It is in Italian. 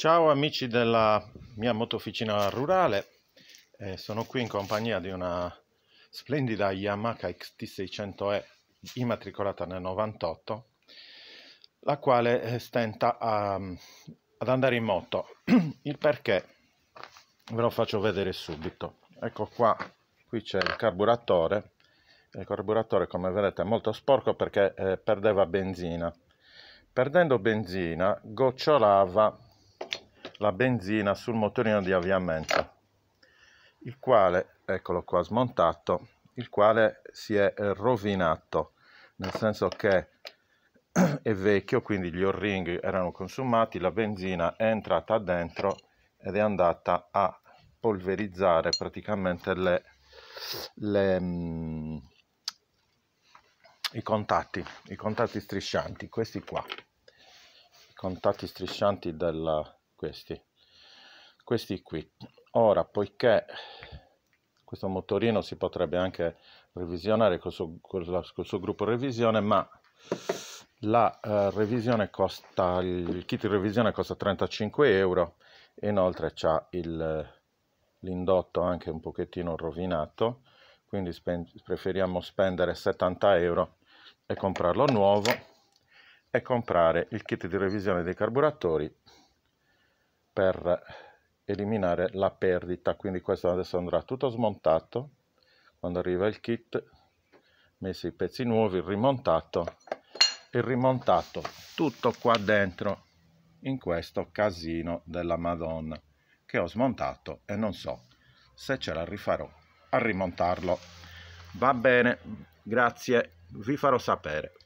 Ciao amici della mia motoficina rurale, eh, sono qui in compagnia di una splendida Yamaha XT600E immatricolata nel 98, la quale eh, stenta a, ad andare in moto. Il perché ve lo faccio vedere subito. Ecco qua, qui c'è il carburatore, il carburatore come vedete è molto sporco perché eh, perdeva benzina. Perdendo benzina gocciolava la benzina sul motorino di avviamento il quale eccolo qua smontato il quale si è rovinato nel senso che è vecchio quindi gli o-ring erano consumati la benzina è entrata dentro ed è andata a polverizzare praticamente le, le, mh, mm, i contatti i contatti striscianti questi qua i contatti striscianti della questi, questi qui. Ora, poiché questo motorino si potrebbe anche revisionare col suo, col, col suo gruppo revisione, ma la eh, revisione costa, il kit di revisione costa 35 euro e inoltre c'è l'indotto anche un pochettino rovinato, quindi spen- preferiamo spendere 70 euro e comprarlo nuovo e comprare il kit di revisione dei carburatori per eliminare la perdita quindi questo adesso andrà tutto smontato quando arriva il kit messi i pezzi nuovi rimontato e rimontato tutto qua dentro in questo casino della madonna che ho smontato e non so se ce la rifarò a rimontarlo va bene grazie vi farò sapere